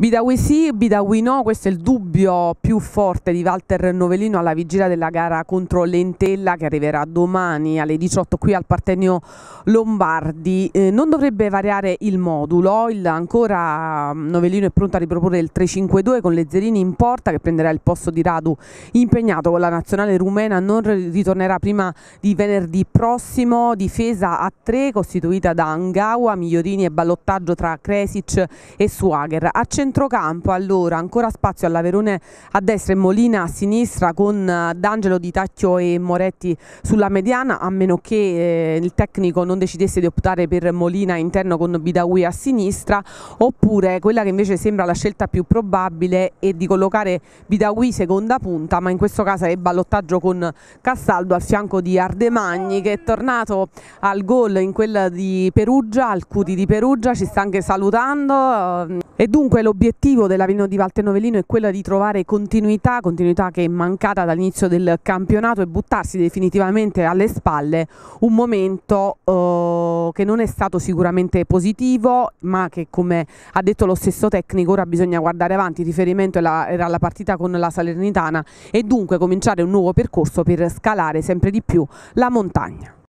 Bidawi sì, Bidawi no, questo è il dubbio più forte di Walter Novellino alla vigilia della gara contro l'Entella che arriverà domani alle 18 qui al Partenio Lombardi. Eh, non dovrebbe variare il modulo, il, ancora mm, Novellino è pronto a riproporre il 3-5-2 con Lezzerini in porta che prenderà il posto di Radu impegnato con la nazionale rumena, non ritornerà prima di venerdì prossimo, difesa a 3 costituita da Angawa, Migliorini e ballottaggio tra Kresic e Swager. Accen centrocampo allora, ancora spazio alla Verone a destra e Molina a sinistra con eh, D'Angelo Di Tacchio e Moretti sulla mediana, a meno che eh, il tecnico non decidesse di optare per Molina interno con Bidaui a sinistra, oppure quella che invece sembra la scelta più probabile è di collocare Bidaui seconda punta, ma in questo caso è ballottaggio con Castaldo al fianco di Ardemagni che è tornato al gol in quella di Perugia, al Cuti di Perugia, ci sta anche salutando. Ehm, e dunque l'obiettivo dell'Avino di Valtenovellino è quello di trovare continuità, continuità che è mancata dall'inizio del campionato e buttarsi definitivamente alle spalle un momento eh, che non è stato sicuramente positivo ma che come ha detto lo stesso tecnico ora bisogna guardare avanti, il riferimento era la partita con la Salernitana e dunque cominciare un nuovo percorso per scalare sempre di più la montagna.